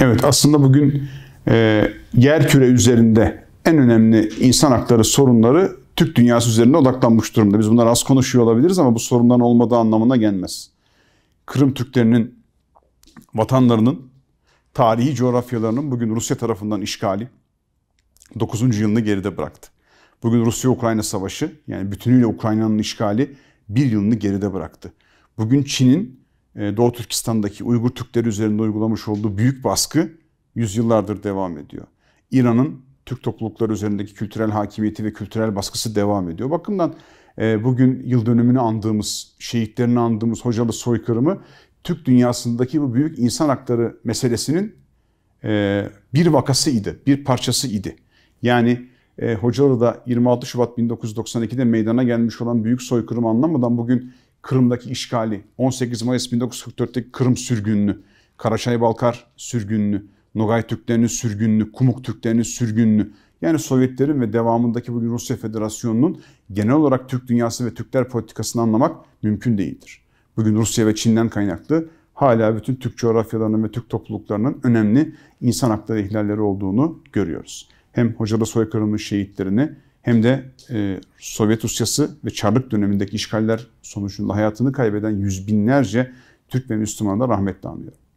Evet aslında bugün e, yer küre üzerinde en önemli insan hakları sorunları Türk dünyası üzerinde odaklanmış durumda. Biz bunları az konuşuyor olabiliriz ama bu sorunların olmadığı anlamına gelmez. Kırım Türklerinin vatanlarının tarihi coğrafyalarının bugün Rusya tarafından işgali 9. yılını geride bıraktı. Bugün Rusya-Ukrayna savaşı yani bütünüyle Ukrayna'nın işgali bir yılını geride bıraktı. Bugün Çin'in e, Doğu Türkistan'daki Uygur Türkleri üzerinde uygulamış olduğu büyük baskı yüzyıllardır devam ediyor. İran'ın Türk toplulukları üzerindeki kültürel hakimiyeti ve kültürel baskısı devam ediyor. Bakımdan e, bugün yıl dönümünü andığımız, şehitlerini andığımız hocalı soykırımı Türk dünyasındaki bu büyük insan hakları meselesinin e, bir vakası idi, bir parçası idi. Yani da 26 Şubat 1992'de meydana gelmiş olan büyük soykırım anlamadan bugün Kırım'daki işgali, 18 Mayıs 1944'teki Kırım sürgününü, Karaçay Balkar sürgününü, Nogay Türklerinin sürgününü, Kumuk Türklerinin sürgününü, yani Sovyetlerin ve devamındaki bugün Rusya Federasyonu'nun genel olarak Türk dünyası ve Türkler politikasını anlamak mümkün değildir. Bugün Rusya ve Çin'den kaynaklı hala bütün Türk coğrafyalarının ve Türk topluluklarının önemli insan hakları ihlalleri olduğunu görüyoruz. Hem Hoca Hocalı soykırımın şehitlerini hem de e, Sovyet Rusyası ve Çarlık dönemindeki işgaller sonucunda hayatını kaybeden yüz binlerce Türk ve Müslüman da rahmetle anıyorum.